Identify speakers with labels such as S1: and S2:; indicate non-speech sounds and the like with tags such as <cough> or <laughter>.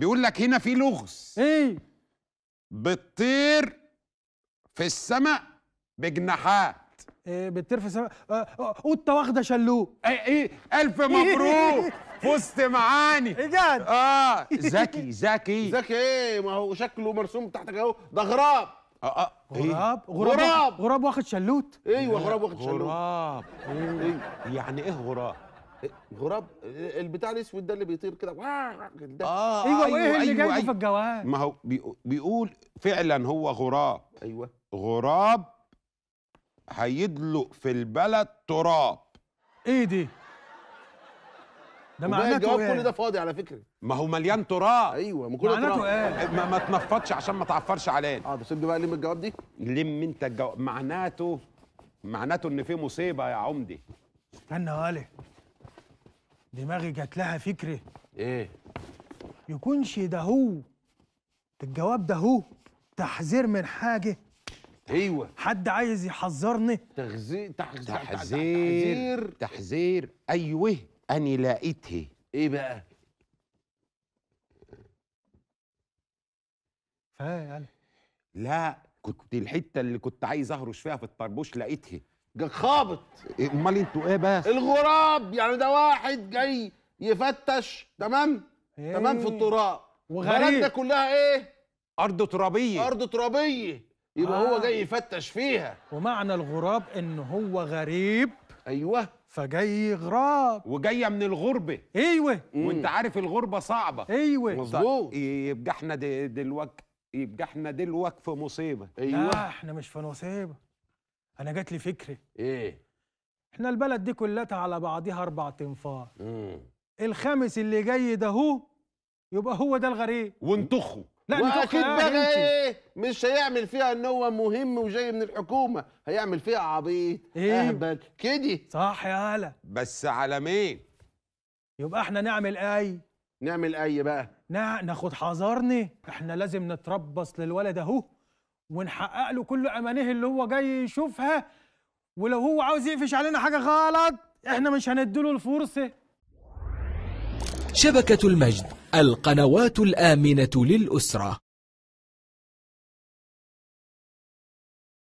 S1: بيقول لك هنا في لغز ايه بتطير في السماء بجناحات ايه بتطير في السماء آه، آه، قطه واخده شلوه ايه ايه الف مبروك <laughs> فزت معاني بجد اه <laughs> ذكي ذكي ذكي ايه ما هو شكله مرسوم تحتك اهو ده غراب اه اه إيه؟ غراب إيه؟ غراب غراب واخد شلوت ايوه غراب واخد شلوت غراب إيه؟ يعني ايه غراب غراب البتاع الاسود ده اللي بيطير كده آه،, اه ايوه, أيوة، ايه أيوة اللي أيوة جاي في الجواب أيوة. ما هو بيقول فعلا هو غراب ايوه غراب هيدلق في البلد تراب ايه دي ده معناته الجواب إيه؟ كل ده فاضي على فكره ما هو مليان تراب ايوه ما كل معناته ايه ما, ما تنفضش عشان ما تعفرش علينا اه بس ابني بقى لم الجواب دي لم انت الجواب معناته معناته ان في مصيبه يا عمدي
S2: استنى يا دماغي جات لها فكره ايه يكونش ده هو الجواب ده هو تحذير من حاجه ايوه حد عايز يحذرني
S1: تغزير تحذير تحذير
S2: تحذير ايوه اني لقيته
S1: ايه بقى فاهم لا كنت الحته اللي كنت عايز اهرش فيها في الطربوش لقيتها خابط إيه، امال انتوا ايه بس
S2: الغراب يعني ده واحد جاي
S1: يفتش تمام إيه. تمام في التراب وغريب كلها ايه
S2: ارض ترابيه
S1: ارض ترابيه يبقى آه. هو جاي يفتش فيها
S2: ومعنى الغراب ان هو غريب ايوه فجاي غراب وجايه من الغربه
S1: ايوه مم. وانت عارف الغربه صعبه ايوه مظبوط طيب، يبقى احنا دلوقتي يبقى احنا دلوقتي في مصيبه ايوه لا
S2: احنا مش في مصيبه انا جات لي فكره ايه احنا البلد دي كلها على بعضها اربع تنفار امم الخامس اللي جاي ده هو يبقى هو ده الغريب وانتخه لا واكيد بقى ايه
S1: مش هيعمل فيها ان هو مهم وجاي من الحكومه هيعمل فيها عبيط
S2: إيه؟ اهبل كده صح يا هلا بس على مين يبقى احنا نعمل اي نعمل اي بقى نا ناخد حذرني احنا لازم نتربص للولد اهو ونحقق له كل امانيه اللي هو جاي يشوفها ولو هو عاوز يقفش علينا حاجه غلط احنا مش هنديله الفرصه شبكه المجد القنوات الامنه للاسره